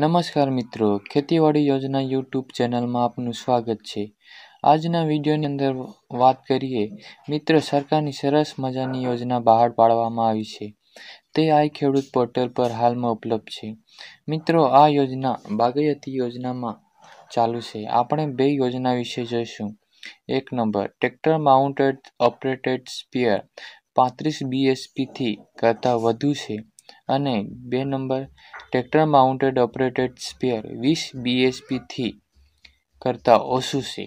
નમસ્કાર મિત્રો ખેતીવાડી યોજના યુટ્યુબ ચેનલમાં આપનું સ્વાગત છે આજના વિડીયોની અંદર વાત કરીએ મિત્ર સરકારની સરસ મજાની યોજના બહાર પાડવામાં આવી છે તે આઈ ખેડૂત પોર્ટલ પર હાલમાં ઉપલબ્ધ છે મિત્રો આ યોજના બાગાયતી યોજનામાં ચાલુ છે આપણે બે યોજના વિશે જોઈશું એક number tractor mounted operated sprayer પાંત્રીસ બીએસપીથી કરતાં વધુ છે અને બે number tractor mounted operated sprayer વીસ બીએસપીથી કરતાં ઓછું છે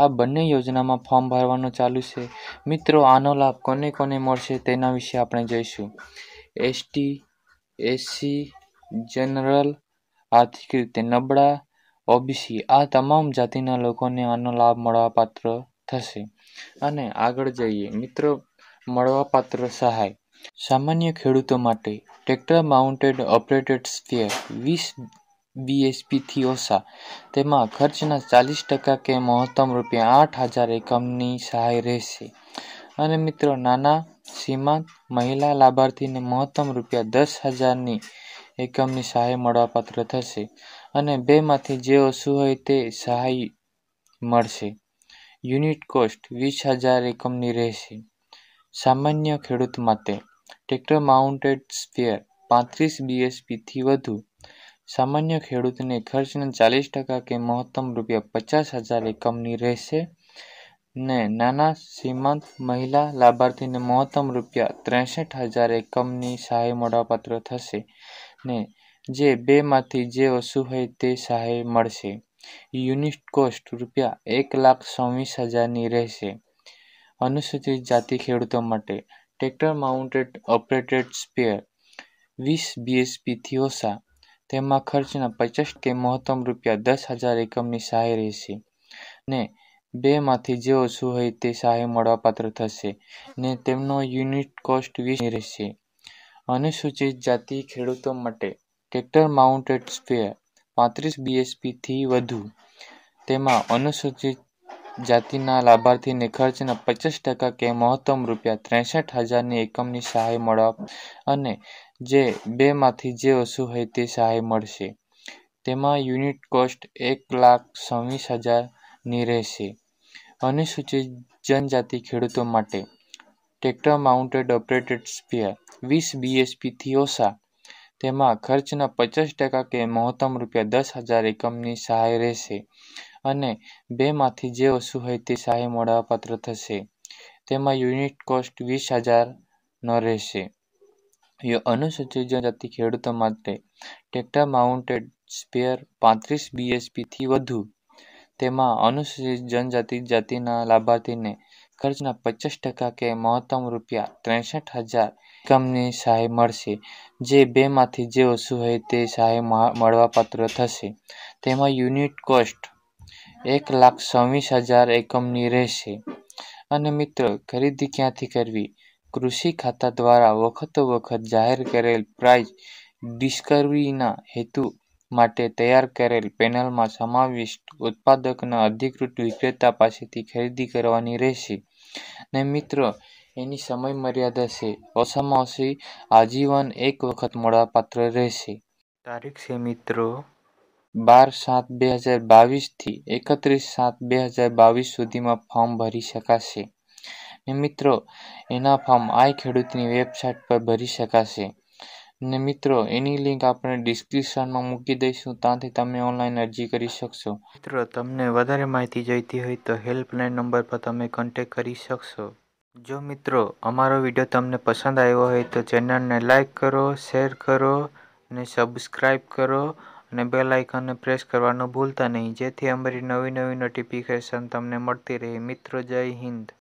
આ બંને યોજનામાં ફોર્મ ભરવાનું ચાલુ છે મિત્રો આનો લાભ કોને કોને મળશે તેના વિશે આપણે જઈશું એસટી એસસી જનરલ આર્થિક રીતે નબળા ઓબીસી આ તમામ જાતિના લોકોને આનો લાભ મળવાપાત્ર થશે અને આગળ જઈએ મિત્રો મળવાપાત્ર સહાય સામાન્ય ખેડૂતો માટે ટ્રેક્ટર માઉન્ટેડ ઓપરેટેડ સ્ટેયર વીસ બીએસપીથી ઓછા તેમાં ખર્ચના ચાલીસ ટકા કે મહત્તમ રૂપિયા આઠ હજાર એકમની સહાય રહેશે અને મિત્રો નાના સીમાંત મહિલા લાભાર્થીને મહત્તમ રૂપિયા દસ હજારની એકમની સહાય મળવાપાત્ર થશે અને બેમાંથી જે ઓછું હોય તે સહાય મળશે યુનિટ કોસ્ટ વીસ હજાર એકમની રહેશે સામાન્ય ખેડૂત માટે ટ્રેક્ટર માઉન્ટેડ સ્પેર પાંત્રીસ બીએસપીથી વધુ સામાન્ય ખેડૂતને ખર્ચના ચાલીસ ટકા કે મહત્તમ રૂપિયા પચાસ હજાર એકમની રહેશે ને નાના સીમાંત મહિલા લાભાર્થીને મહત્તમ રૂપિયા ત્રેસઠ હજાર એકમની સહાય મળવાપાત્ર થશે ને જે બેમાંથી જે ઓછું હોય તે સહાય મળશે યુનિટ કોસ્ટ રૂપિયા એક લાખ ચોવીસ હજારની રહેશે અનુસૂચિત જાતિ ખેડૂતો માટે ટ્રેક્ટર-માઉન્ટેડ ઓપરેટેડ સ્પેર વીસ બીએસપી થિયોસા તેમાં ખર્ચના પચાસ કે મહત્તમ રૂપિયા દસ હજાર એકમની સહાય રહેશે ને બેમાંથી જે ઓછું હોય તે સહાય મળવાપાત્ર થશે ને તેમનો યુનિટ કોસ્ટ વીસ રહેશે અનુસૂચિત જાતિ ખેડૂતો માટે ટ્રેક્ટર માઉન્ટેડ સ્પેર પાંત્રીસ બીએસપીથી વધુ તેમાં અનુસૂચિત જાતિના લાભાર્થીને ખર્ચના પચાસ ટકા કે મહત્તમ રૂપિયા ત્રેસઠ હજારની એકમની સહાય મળવા અને જે બેમાંથી જે ઓછું હોય તે સહાય મળશે તેમાં યુનિટ કોસ્ટ એક લાખ છવ્વીસ હજારની રહેશે અનુસૂચિત જનજાતિ ખેડૂતો માટે ટ્રેક્ટર માઉન્ટેડ ઓપરેટેડ સ્પીયર વીસ બીએસપીથી ઓછા તેમાં ખર્ચના પચાસ ટકા કે મહત્તમ રૂપિયા દસ હજાર એકમની સહાય રહેશે અને બેમાંથી જે ઓછું હોય તે સહાય મળવાપાત્ર થશે તેમાં યુનિટ કોસ્ટ વીસ હજારનો રહેશે અનુસૂચિત જનજાતિ ખેડૂતો માટે ટેક્ટર માઉન્ટેડ સ્પેર પાંત્રીસ બીએસપીથી વધુ તેમાં અનુસૂચિત જનજાતિ જાતિના લાભાર્થીને ખર્ચના પચાસ ટકા કે મહત્તમ રૂપિયા ત્રેસઠ હજાર રકમની સહાય મળશે જે બેમાંથી જે ઓછું હોય તે સહાય મળવાપાત્ર થશે તેમાં યુનિટ કોસ્ટ એક લાખ છવ્વીસ હજાર એકમની રહેશે અને મિત્રો ખરીદી ક્યાંથી કરવી કૃષિ ખાતા દ્વારા વખતો વખત જાહેર કરેલ પ્રાઇસ ડિસ્કવરીના હેતુ માટે તૈયાર કરેલ પેનલમાં સમાવિષ્ટ ઉત્પાદકના અધિકૃત વિક્રેતા પાસેથી ખરીદી કરવાની રહેશે ને મિત્રો એની સમય મર્યાદા છે ઓછામાં ઓછી આજીવન એક વખત મળવાપાત્ર રહેશે તારીખ છે મિત્રો બાર સાત બે હજાર બાવીસથી એકત્રીસ સાત બે હજાર બાવીસ સુધીમાં ફોર્મ ભરી શકાશે ને મિત્રો એના ફોર્મ આઈ ખેડૂતની વેબસાઇટ પર ભરી શકાશે ને મિત્રો એની લિંક આપણે ડિસ્ક્રિપ્શનમાં મૂકી દઈશું ત્યાંથી તમે ઓનલાઈન અરજી કરી શકશો મિત્રો તમને વધારે માહિતી જોઈતી હોય તો હેલ્પલાઇન નંબર પર તમે કોન્ટેક કરી શકશો જો મિત્રો અમારો વિડીયો તમને પસંદ આવ્યો હોય તો ચેનલને લાઈક કરો શેર કરો અને સબસ્ક્રાઈબ કરો અને બેલ આઇકનને પ્રેસ કરવાનું ભૂલતા નહીં જેથી અમારી નવી નવી નોટિફિકેશન તમને મળતી રહે મિત્રો જય હિન્દ